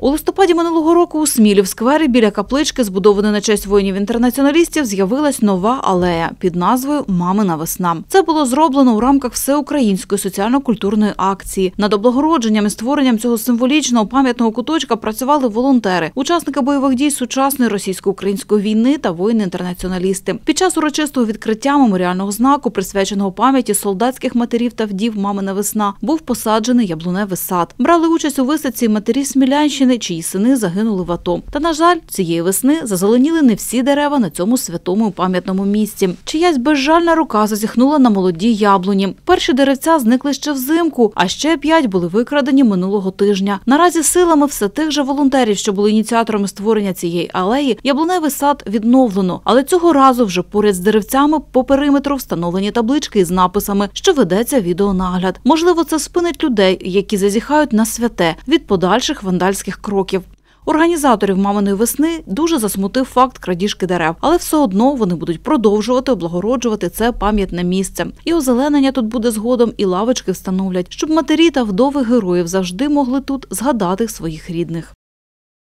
У листопаді минулого року у Смілі в сквері біля каплички, збудованої на честь воїнів-інтернаціоналістів, з'явилась нова алея під назвою Мамина весна. Це було зроблено у рамках всеукраїнської соціально-культурної акції. Над облагородженням і створенням цього символічного пам'ятного куточка працювали волонтери, учасники бойових дій сучасної російсько-української війни та воїни-інтернаціоналісти. Під час урочистого відкриття меморіального знаку, присвяченого пам'яті солдатських матерів та вдів Мамина весна, був посаджений яблуневий сад. Брали участь у висадці матері Смілянщини дівчини, чиї сини загинули в АТО. Та на жаль, цієї весни зазеленіли не всі дерева на цьому святому пам'ятному місці. Чиясь безжальна рука зазіхнула на молоді яблуні. Перші деревця зникли ще взимку, а ще п'ять були викрадені минулого тижня. Наразі силами все тих же волонтерів, що були ініціаторами створення цієї алеї, яблуневий сад відновлено, але цього разу вже поряд з деревцями по периметру встановлені таблички із написами, що ведеться відеонагляд. Можливо, це спинить людей, які зазіхають на святе від подальших вандальських кроків. Організаторів маминої весни дуже засмутив факт крадіжки дерев, але все одно вони будуть продовжувати облагороджувати це пам'ятне місце. І озеленення тут буде згодом, і лавочки встановлять, щоб матері та вдови героїв завжди могли тут згадати своїх рідних.